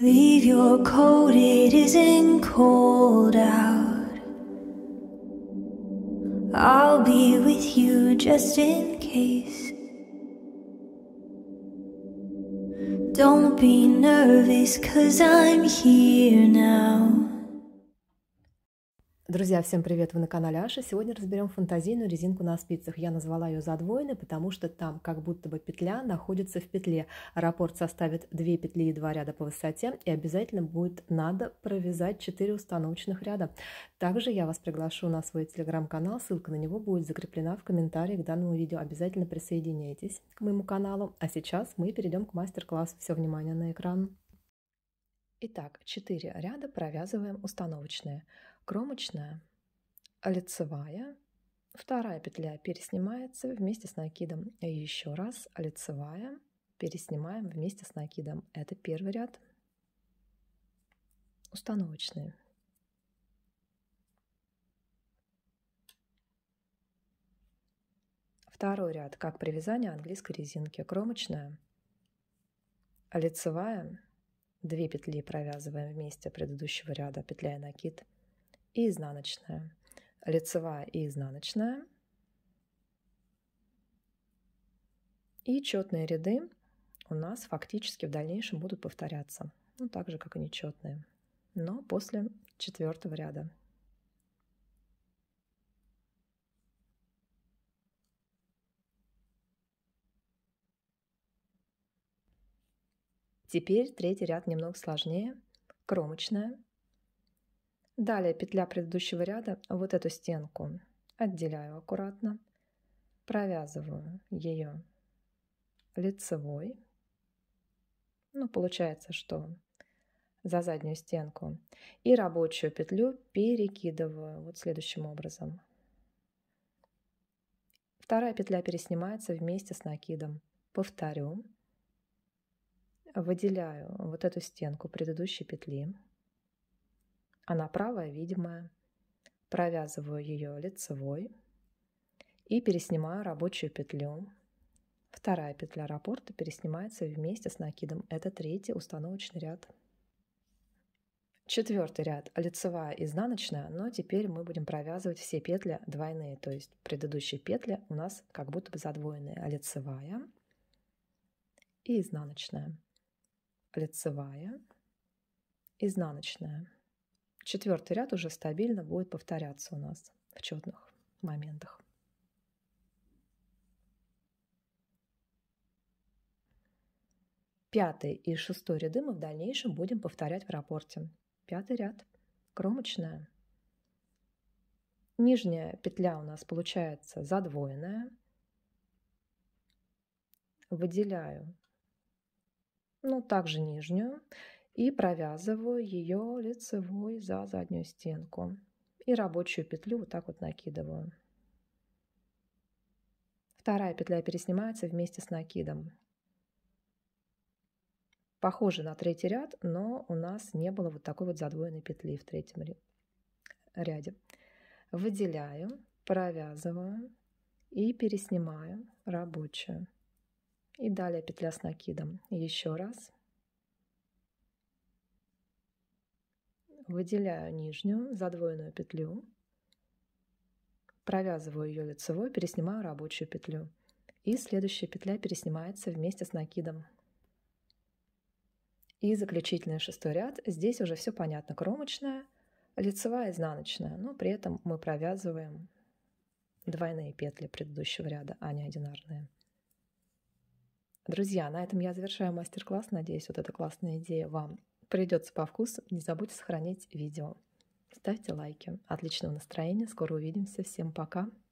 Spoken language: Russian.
Leave your coat, it isn't cold out. I'll be with you just in case. Don't be nervous, cause I'm here now. Друзья, всем привет! Вы на канале Аша. Сегодня разберем фантазийную резинку на спицах. Я назвала ее задвоенной, потому что там как будто бы петля находится в петле. Раппорт составит 2 петли и 2 ряда по высоте, и обязательно будет надо провязать 4 установочных ряда. Также я вас приглашу на свой телеграм-канал, ссылка на него будет закреплена в комментарии к данному видео. Обязательно присоединяйтесь к моему каналу. А сейчас мы перейдем к мастер-классу. Все внимание на экран. Итак, 4 ряда провязываем установочные кромочная, лицевая, вторая петля переснимается вместе с накидом, и еще раз лицевая, переснимаем вместе с накидом. Это первый ряд установочный Второй ряд, как при вязании английской резинки, кромочная, лицевая, две петли провязываем вместе предыдущего ряда, петля и накид – и изнаночная. Лицевая и изнаночная. И четные ряды у нас фактически в дальнейшем будут повторяться. Ну, так же, как и нечетные. Но после четвертого ряда. Теперь третий ряд немного сложнее. Кромочная, Далее петля предыдущего ряда вот эту стенку отделяю аккуратно, провязываю ее лицевой. Ну, получается, что за заднюю стенку. И рабочую петлю перекидываю вот следующим образом. Вторая петля переснимается вместе с накидом. Повторю. Выделяю вот эту стенку предыдущей петли. Она правая, видимая. Провязываю ее лицевой и переснимаю рабочую петлю. Вторая петля раппорта переснимается вместе с накидом. Это третий установочный ряд. Четвертый ряд лицевая изнаночная, но теперь мы будем провязывать все петли двойные, то есть предыдущие петли у нас как будто бы задвоенные, а лицевая и изнаночная, лицевая, изнаночная, четвертый ряд уже стабильно будет повторяться у нас в четных моментах. Пятый и шестой ряды мы в дальнейшем будем повторять в рапорте. Пятый ряд. Кромочная. Нижняя петля у нас получается задвоенная. Выделяю, ну, также нижнюю и провязываю ее лицевой за заднюю стенку и рабочую петлю вот так вот накидываю. Вторая петля переснимается вместе с накидом. Похоже на третий ряд, но у нас не было вот такой вот задвоенной петли в третьем ряде. Выделяю, провязываю и переснимаю рабочую. И далее петля с накидом. Еще раз. выделяю нижнюю задвоенную петлю, провязываю ее лицевой, переснимаю рабочую петлю. И следующая петля переснимается вместе с накидом. И заключительный шестой ряд. Здесь уже все понятно. Кромочная, лицевая, изнаночная. Но при этом мы провязываем двойные петли предыдущего ряда, а не одинарные. Друзья, на этом я завершаю мастер-класс. Надеюсь, вот эта классная идея вам придется по вкусу, не забудьте сохранить видео. Ставьте лайки. Отличного настроения. Скоро увидимся. Всем пока.